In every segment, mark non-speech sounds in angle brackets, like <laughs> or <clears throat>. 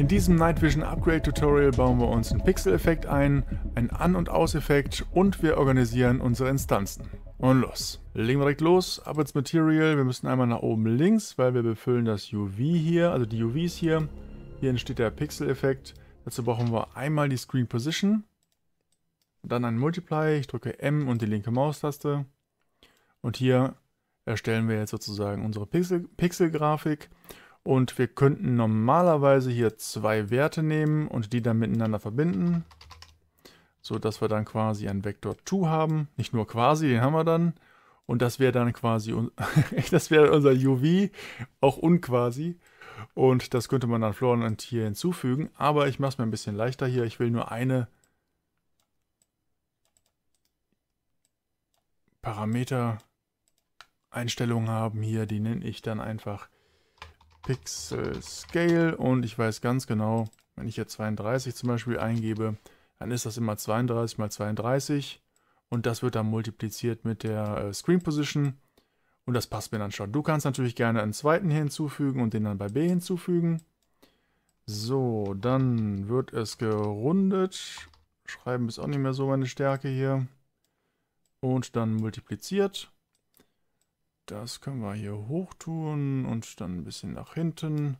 In diesem Night Vision Upgrade Tutorial bauen wir uns einen Pixel-Effekt ein, einen An- und Aus-Effekt und wir organisieren unsere Instanzen. Und los. Legen wir direkt los, ab ins Material. Wir müssen einmal nach oben links, weil wir befüllen das UV hier, also die UVs hier. Hier entsteht der Pixel-Effekt. Dazu brauchen wir einmal die Screen Position, dann ein Multiply. Ich drücke M und die linke Maustaste. Und hier erstellen wir jetzt sozusagen unsere Pixel-Grafik. Pixel und wir könnten normalerweise hier zwei Werte nehmen und die dann miteinander verbinden. So dass wir dann quasi einen Vektor 2 haben. Nicht nur quasi, den haben wir dann. Und das wäre dann quasi, <laughs> das wäre unser UV, auch unquasi. Und das könnte man dann Florent hier hinzufügen. Aber ich mache es mir ein bisschen leichter hier. Ich will nur eine Parameter-Einstellung haben hier. Die nenne ich dann einfach Pixel Scale und ich weiß ganz genau, wenn ich jetzt 32 zum Beispiel eingebe, dann ist das immer 32 mal 32 und das wird dann multipliziert mit der äh, Screen Position und das passt mir dann schon. Du kannst natürlich gerne einen zweiten hinzufügen und den dann bei B hinzufügen. So, dann wird es gerundet. Schreiben ist auch nicht mehr so meine Stärke hier. Und dann multipliziert. Das können wir hier hoch tun und dann ein bisschen nach hinten.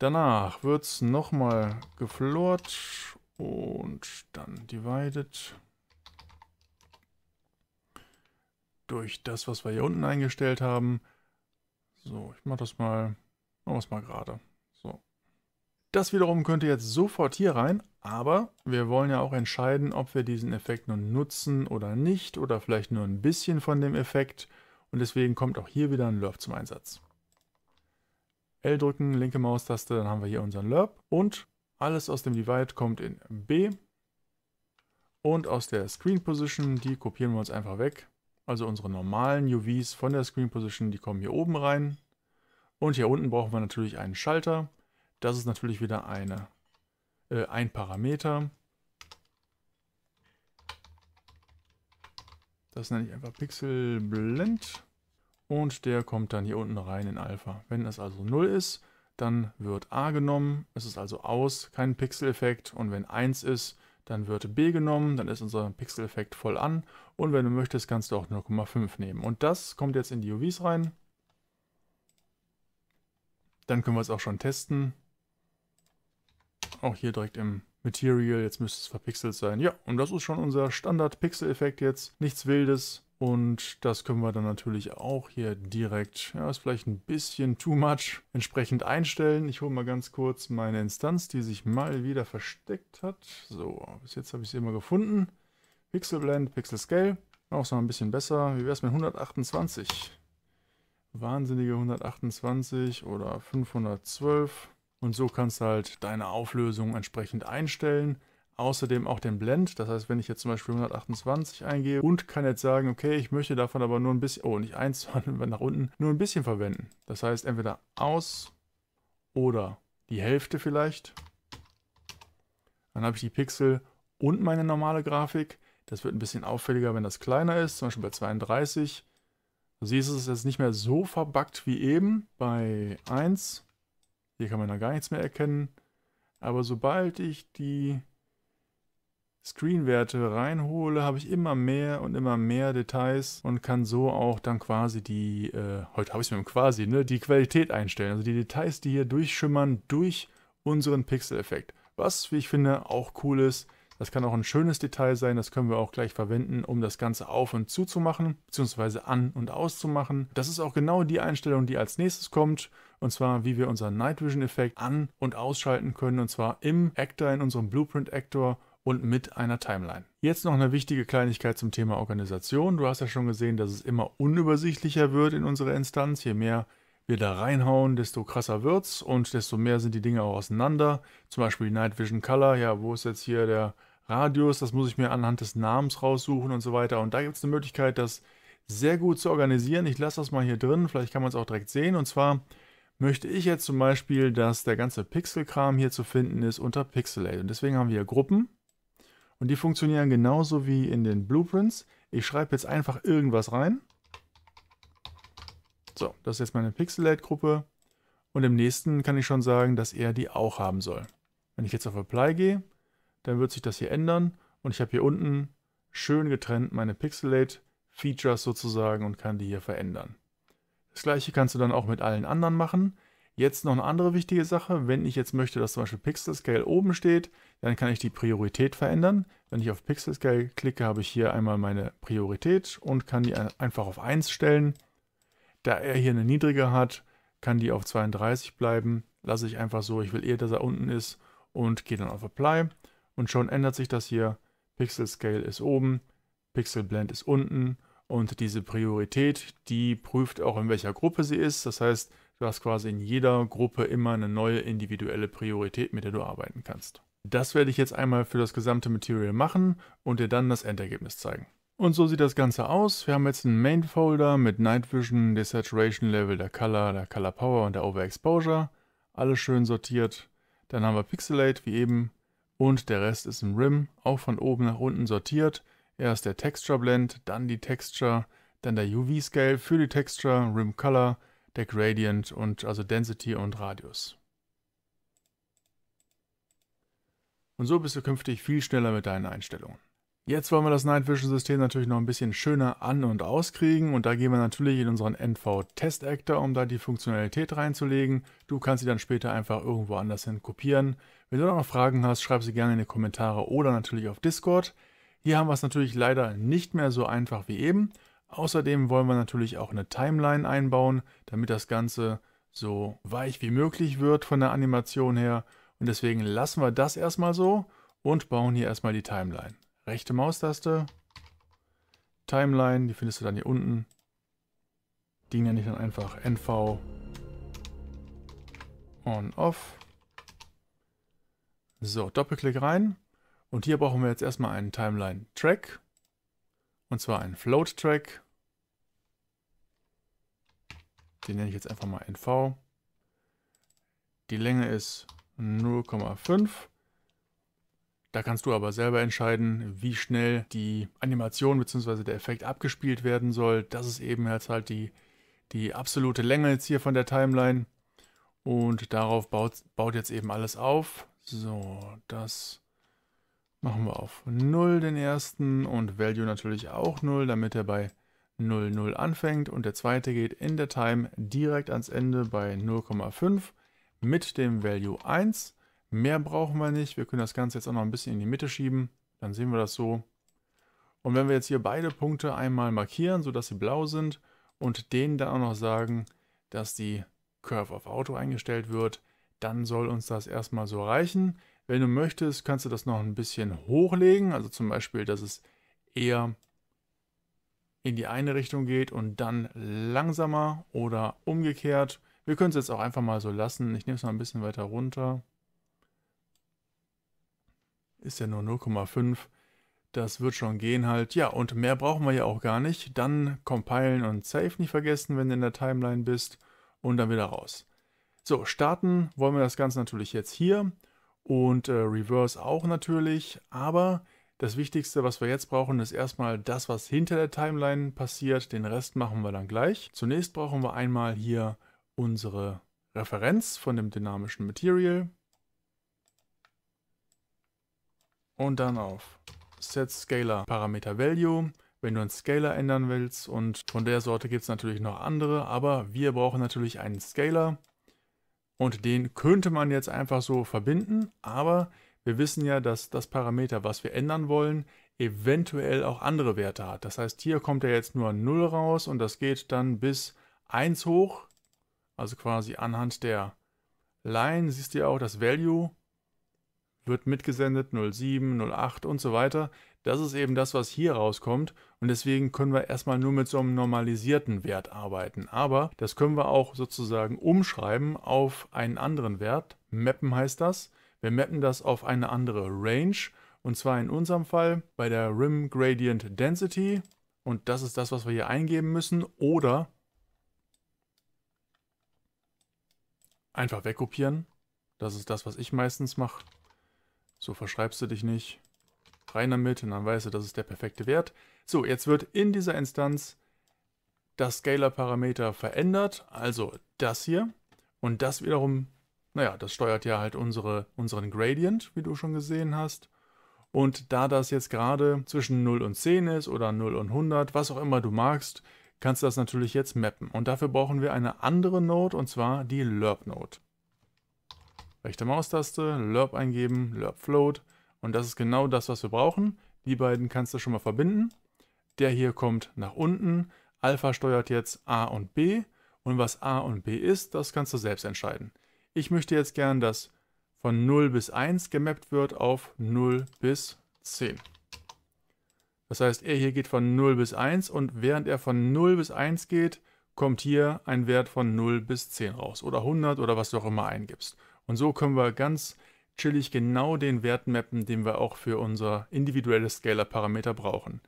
Danach wird es nochmal geflort und dann divided. Durch das, was wir hier unten eingestellt haben. So, ich mache das mal, machen mal gerade. So. Das wiederum könnte jetzt sofort hier rein, aber wir wollen ja auch entscheiden, ob wir diesen Effekt nun nutzen oder nicht oder vielleicht nur ein bisschen von dem Effekt. Und deswegen kommt auch hier wieder ein Lerp zum Einsatz. L drücken, linke Maustaste, dann haben wir hier unseren Lerp. Und alles aus dem Divide kommt in B. Und aus der Screen Position, die kopieren wir uns einfach weg. Also unsere normalen UVs von der Screen Position, die kommen hier oben rein. Und hier unten brauchen wir natürlich einen Schalter. Das ist natürlich wieder eine, äh, ein Parameter. Das nenne ich einfach Pixel Blend. Und der kommt dann hier unten rein in Alpha. Wenn es also 0 ist, dann wird A genommen. Es ist also aus, kein Pixel-Effekt. Und wenn 1 ist, dann wird B genommen, dann ist unser Pixel-Effekt voll an. Und wenn du möchtest, kannst du auch 0,5 nehmen. Und das kommt jetzt in die UVs rein. Dann können wir es auch schon testen. Auch hier direkt im Material, jetzt müsste es verpixelt sein. Ja, und das ist schon unser Standard-Pixel-Effekt jetzt. Nichts Wildes. Und das können wir dann natürlich auch hier direkt, ja, ist vielleicht ein bisschen too much, entsprechend einstellen. Ich hole mal ganz kurz meine Instanz, die sich mal wieder versteckt hat. So, bis jetzt habe ich sie immer gefunden. Pixel Blend, Pixel Scale. Auch so ein bisschen besser. Wie wäre es mit 128? Wahnsinnige 128 oder 512. Und so kannst du halt deine Auflösung entsprechend einstellen. Außerdem auch den Blend, das heißt, wenn ich jetzt zum Beispiel 128 eingebe und kann jetzt sagen, okay, ich möchte davon aber nur ein bisschen, oh, nicht eins, <laughs> sondern nach unten, nur ein bisschen verwenden. Das heißt, entweder aus oder die Hälfte vielleicht. Dann habe ich die Pixel und meine normale Grafik. Das wird ein bisschen auffälliger, wenn das kleiner ist, zum Beispiel bei 32. Du siehst, es ist jetzt nicht mehr so verbuggt wie eben bei 1. Hier kann man dann gar nichts mehr erkennen. Aber sobald ich die Screen-Werte reinhole, habe ich immer mehr und immer mehr Details und kann so auch dann quasi die, äh, heute habe ich es mit dem quasi, ne, die Qualität einstellen. Also die Details, die hier durchschimmern durch unseren Pixel-Effekt. Was, wie ich finde, auch cool ist. Das kann auch ein schönes Detail sein, das können wir auch gleich verwenden, um das Ganze auf und zu zu machen, beziehungsweise an und auszumachen. Das ist auch genau die Einstellung, die als nächstes kommt und zwar wie wir unseren Night Vision Effekt an- und ausschalten können und zwar im Actor, in unserem Blueprint Actor und mit einer Timeline. Jetzt noch eine wichtige Kleinigkeit zum Thema Organisation. Du hast ja schon gesehen, dass es immer unübersichtlicher wird in unserer Instanz. Je mehr wir da reinhauen, desto krasser wird's und desto mehr sind die Dinge auch auseinander. Zum Beispiel Night Vision Color, ja, wo ist jetzt hier der Radius? Das muss ich mir anhand des Namens raussuchen und so weiter. Und da gibt es eine Möglichkeit, das sehr gut zu organisieren. Ich lasse das mal hier drin, vielleicht kann man es auch direkt sehen. Und zwar möchte ich jetzt zum Beispiel, dass der ganze Pixelkram hier zu finden ist unter Pixelate. Und deswegen haben wir hier Gruppen und die funktionieren genauso wie in den Blueprints. Ich schreibe jetzt einfach irgendwas rein. So, das ist jetzt meine Pixelate-Gruppe. Und im nächsten kann ich schon sagen, dass er die auch haben soll. Wenn ich jetzt auf Apply gehe, dann wird sich das hier ändern. Und ich habe hier unten schön getrennt meine Pixelate-Features sozusagen und kann die hier verändern. Das gleiche kannst du dann auch mit allen anderen machen. Jetzt noch eine andere wichtige Sache, wenn ich jetzt möchte, dass zum Beispiel Pixel Scale oben steht, dann kann ich die Priorität verändern. Wenn ich auf Pixel Scale klicke, habe ich hier einmal meine Priorität und kann die einfach auf 1 stellen. Da er hier eine niedrige hat, kann die auf 32 bleiben. Lasse ich einfach so, ich will eher, dass er unten ist und gehe dann auf Apply. Und schon ändert sich das hier. Pixel Scale ist oben, Pixel Blend ist unten und diese Priorität, die prüft auch, in welcher Gruppe sie ist. Das heißt, du hast quasi in jeder Gruppe immer eine neue individuelle Priorität, mit der du arbeiten kannst. Das werde ich jetzt einmal für das gesamte Material machen und dir dann das Endergebnis zeigen. Und so sieht das Ganze aus. Wir haben jetzt einen Main Folder mit Night Vision, der Saturation Level, der Color, der Color Power und der Overexposure. Alles schön sortiert. Dann haben wir Pixelate, wie eben. Und der Rest ist im RIM, auch von oben nach unten sortiert. Erst der Texture Blend, dann die Texture, dann der UV Scale für die Texture, Rim Color, der Gradient und also Density und Radius. Und so bist du künftig viel schneller mit deinen Einstellungen. Jetzt wollen wir das Night Vision System natürlich noch ein bisschen schöner an- und auskriegen und da gehen wir natürlich in unseren NV Test Actor, um da die Funktionalität reinzulegen. Du kannst sie dann später einfach irgendwo anders hin kopieren. Wenn du noch Fragen hast, schreib sie gerne in die Kommentare oder natürlich auf Discord. Hier haben wir es natürlich leider nicht mehr so einfach wie eben. Außerdem wollen wir natürlich auch eine Timeline einbauen, damit das Ganze so weich wie möglich wird von der Animation her. Und deswegen lassen wir das erstmal so und bauen hier erstmal die Timeline. Rechte Maustaste, Timeline, die findest du dann hier unten. Die nenne ich dann einfach NV on off. So, Doppelklick rein und hier brauchen wir jetzt erstmal einen Timeline-Track. Und zwar einen Float-Track. Den nenne ich jetzt einfach mal NV. Die Länge ist 0,5. Da kannst du aber selber entscheiden, wie schnell die Animation bzw. der Effekt abgespielt werden soll. Das ist eben jetzt halt die, die absolute Länge jetzt hier von der Timeline. Und darauf baut, baut jetzt eben alles auf. So, das Machen wir auf 0 den ersten und Value natürlich auch 0, damit er bei 0, 0 anfängt. Und der zweite geht in der Time direkt ans Ende bei 0,5 mit dem Value 1. Mehr brauchen wir nicht. Wir können das Ganze jetzt auch noch ein bisschen in die Mitte schieben. Dann sehen wir das so. Und wenn wir jetzt hier beide Punkte einmal markieren, sodass sie blau sind und denen dann auch noch sagen, dass die Curve auf Auto eingestellt wird, dann soll uns das erstmal so reichen. Wenn du möchtest, kannst du das noch ein bisschen hochlegen. Also zum Beispiel, dass es eher in die eine Richtung geht und dann langsamer oder umgekehrt. Wir können es jetzt auch einfach mal so lassen. Ich nehme es mal ein bisschen weiter runter. Ist ja nur 0,5. Das wird schon gehen halt. Ja, und mehr brauchen wir ja auch gar nicht. Dann compilen und save nicht vergessen, wenn du in der Timeline bist. Und dann wieder raus. So, starten wollen wir das Ganze natürlich jetzt hier und äh, Reverse auch natürlich. Aber das Wichtigste, was wir jetzt brauchen, ist erstmal das, was hinter der Timeline passiert. Den Rest machen wir dann gleich. Zunächst brauchen wir einmal hier unsere Referenz von dem dynamischen Material. Und dann auf Set Scalar Parameter Value wenn du einen Scaler ändern willst. Und von der Sorte gibt es natürlich noch andere, aber wir brauchen natürlich einen Scaler. Und den könnte man jetzt einfach so verbinden, aber wir wissen ja, dass das Parameter, was wir ändern wollen, eventuell auch andere Werte hat. Das heißt, hier kommt ja jetzt nur 0 raus und das geht dann bis 1 hoch. Also quasi anhand der Line siehst du ja auch das Value wird mitgesendet, 07, 08 und so weiter. Das ist eben das, was hier rauskommt und deswegen können wir erstmal nur mit so einem normalisierten Wert arbeiten. Aber das können wir auch sozusagen umschreiben auf einen anderen Wert. Mappen heißt das. Wir mappen das auf eine andere Range und zwar in unserem Fall bei der Rim Gradient Density und das ist das, was wir hier eingeben müssen oder einfach wegkopieren. Das ist das, was ich meistens mache. So verschreibst du dich nicht. Rein damit und dann weißt du, das ist der perfekte Wert. So, jetzt wird in dieser Instanz das Scalar-Parameter verändert, also das hier. Und das wiederum, naja, das steuert ja halt unsere, unseren Gradient, wie du schon gesehen hast. Und da das jetzt gerade zwischen 0 und 10 ist oder 0 und 100, was auch immer du magst, kannst du das natürlich jetzt mappen. Und dafür brauchen wir eine andere Node, und zwar die Lerp-Node. Rechte Maustaste, lerp eingeben, lerp float. Und das ist genau das, was wir brauchen. Die beiden kannst du schon mal verbinden. Der hier kommt nach unten. Alpha steuert jetzt A und B. Und was A und B ist, das kannst du selbst entscheiden. Ich möchte jetzt gern, dass von 0 bis 1 gemappt wird auf 0 bis 10. Das heißt, er hier geht von 0 bis 1 und während er von 0 bis 1 geht, kommt hier ein Wert von 0 bis 10 raus oder 100 oder was du auch immer eingibst. Und so können wir ganz chillig genau den Wert mappen, den wir auch für unser individuelles Scalar-Parameter brauchen.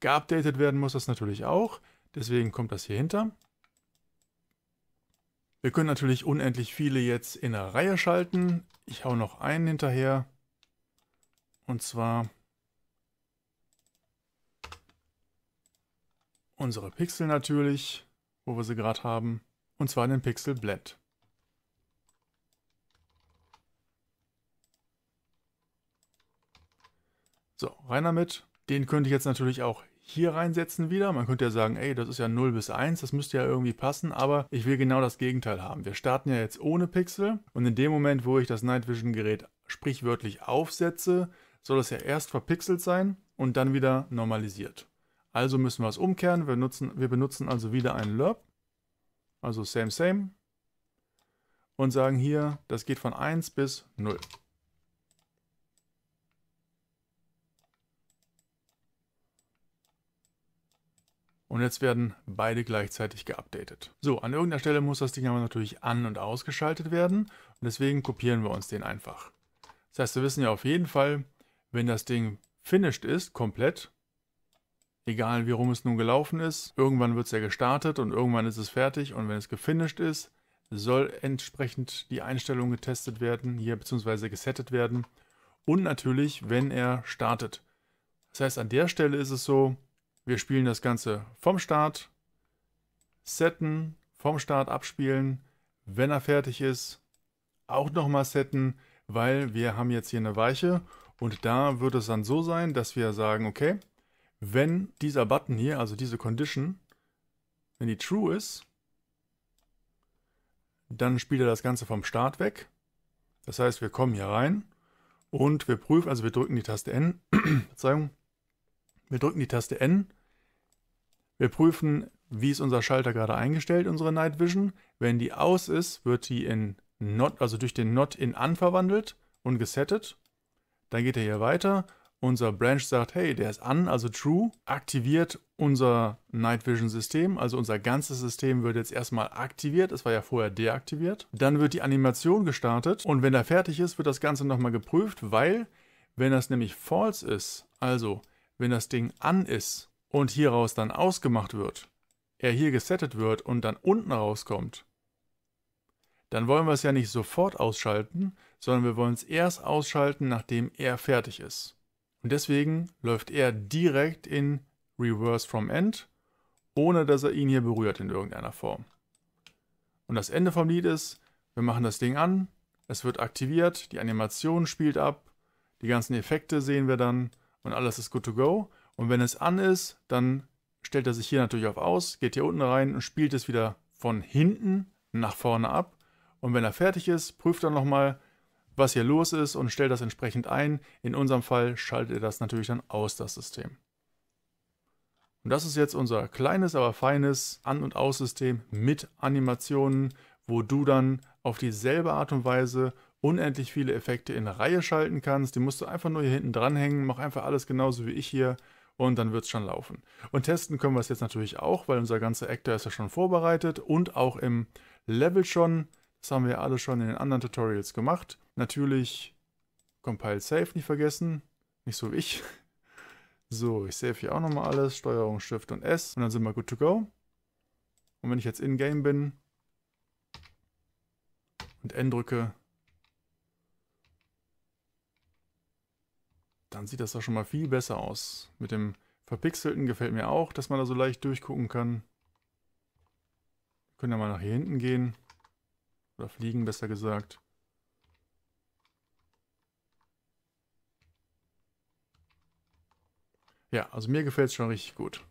Geupdatet werden muss das natürlich auch, deswegen kommt das hier hinter. Wir können natürlich unendlich viele jetzt in einer Reihe schalten. Ich hau noch einen hinterher. Und zwar unsere Pixel natürlich, wo wir sie gerade haben. Und zwar den Pixel Blend. So, rein damit. Den könnte ich jetzt natürlich auch hier reinsetzen wieder. Man könnte ja sagen, ey, das ist ja 0 bis 1, das müsste ja irgendwie passen, aber ich will genau das Gegenteil haben. Wir starten ja jetzt ohne Pixel und in dem Moment, wo ich das Night Vision Gerät sprichwörtlich aufsetze, soll das ja erst verpixelt sein und dann wieder normalisiert. Also müssen wir es umkehren. Wir, nutzen, wir benutzen also wieder einen Lerp, also same same, und sagen hier, das geht von 1 bis 0. Und jetzt werden beide gleichzeitig geupdatet. So, an irgendeiner Stelle muss das Ding aber natürlich an- und ausgeschaltet werden. Und deswegen kopieren wir uns den einfach. Das heißt, wir wissen ja auf jeden Fall, wenn das Ding finished ist, komplett, egal wie rum es nun gelaufen ist, irgendwann wird es ja gestartet und irgendwann ist es fertig. Und wenn es gefinished ist, soll entsprechend die Einstellung getestet werden, hier beziehungsweise gesettet werden. Und natürlich, wenn er startet. Das heißt, an der Stelle ist es so, wir spielen das Ganze vom Start, setten, vom Start abspielen, wenn er fertig ist, auch nochmal setten, weil wir haben jetzt hier eine Weiche und da wird es dann so sein, dass wir sagen, okay, wenn dieser Button hier, also diese Condition, wenn die true ist, dann spielt er das Ganze vom Start weg. Das heißt, wir kommen hier rein und wir prüfen, also wir drücken die Taste N, <clears throat> Verzeihung, wir drücken die Taste N wir prüfen, wie ist unser Schalter gerade eingestellt, unsere Night Vision. Wenn die aus ist, wird die in Not, also durch den Not in An verwandelt und gesettet. Dann geht er hier weiter. Unser Branch sagt, hey, der ist an, also true, aktiviert unser Night Vision System. Also unser ganzes System wird jetzt erstmal aktiviert. Es war ja vorher deaktiviert. Dann wird die Animation gestartet und wenn er fertig ist, wird das Ganze nochmal geprüft, weil, wenn das nämlich false ist, also wenn das Ding an ist, und hieraus dann ausgemacht wird, er hier gesettet wird und dann unten rauskommt, dann wollen wir es ja nicht sofort ausschalten, sondern wir wollen es erst ausschalten, nachdem er fertig ist. Und deswegen läuft er direkt in Reverse from End, ohne dass er ihn hier berührt in irgendeiner Form. Und das Ende vom Lied ist, wir machen das Ding an, es wird aktiviert, die Animation spielt ab, die ganzen Effekte sehen wir dann und alles ist good to go. Und wenn es an ist, dann stellt er sich hier natürlich auf aus, geht hier unten rein und spielt es wieder von hinten nach vorne ab. Und wenn er fertig ist, prüft er nochmal, was hier los ist und stellt das entsprechend ein. In unserem Fall schaltet er das natürlich dann aus, das System. Und das ist jetzt unser kleines, aber feines An- und Aus-System mit Animationen, wo du dann auf dieselbe Art und Weise unendlich viele Effekte in Reihe schalten kannst. Die musst du einfach nur hier hinten dranhängen. Mach einfach alles genauso wie ich hier und dann wird es schon laufen. Und testen können wir es jetzt natürlich auch, weil unser ganzer Actor ist ja schon vorbereitet und auch im Level schon. Das haben wir alle schon in den anderen Tutorials gemacht. Natürlich Compile Save nicht vergessen, nicht so wie ich. <laughs> So, ich save hier auch nochmal alles, Steuerung, Shift und S und dann sind wir good to go. Und wenn ich jetzt in-game bin und N drücke, dann sieht das doch schon mal viel besser aus. Mit dem Verpixelten gefällt mir auch, dass man da so leicht durchgucken kann. Wir können ja mal nach hier hinten gehen. Oder fliegen, besser gesagt. Ja, also mir gefällt es schon richtig gut.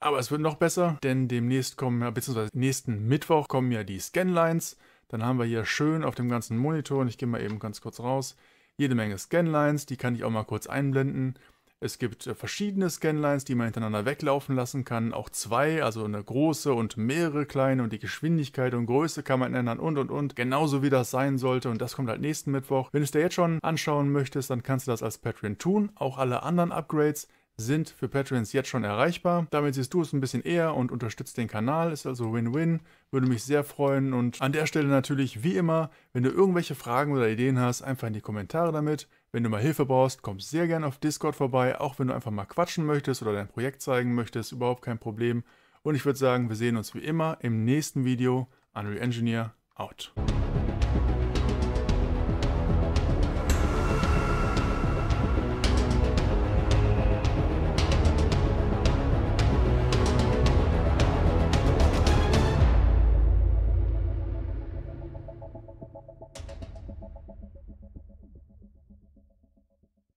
Aber es wird noch besser, denn demnächst kommen ja, beziehungsweise nächsten Mittwoch kommen ja die Scanlines. Dann haben wir hier schön auf dem ganzen Monitor, und ich gehe mal eben ganz kurz raus, jede Menge Scanlines, die kann ich auch mal kurz einblenden. Es gibt äh, verschiedene Scanlines, die man hintereinander weglaufen lassen kann, auch zwei, also eine große und mehrere kleine und die Geschwindigkeit und Größe kann man ändern und und und, genauso wie das sein sollte und das kommt halt nächsten Mittwoch. Wenn du es dir jetzt schon anschauen möchtest, dann kannst du das als Patreon tun, auch alle anderen Upgrades sind für Patreons jetzt schon erreichbar. Damit siehst du es ein bisschen eher und unterstützt den Kanal, ist also Win-Win, würde mich sehr freuen und an der Stelle natürlich wie immer, wenn du irgendwelche Fragen oder Ideen hast, einfach in die Kommentare damit. Wenn du mal Hilfe brauchst, komm sehr gerne auf Discord vorbei, auch wenn du einfach mal quatschen möchtest oder dein Projekt zeigen möchtest, überhaupt kein Problem. Und ich würde sagen, wir sehen uns wie immer im nächsten Video. Unreal Engineer out.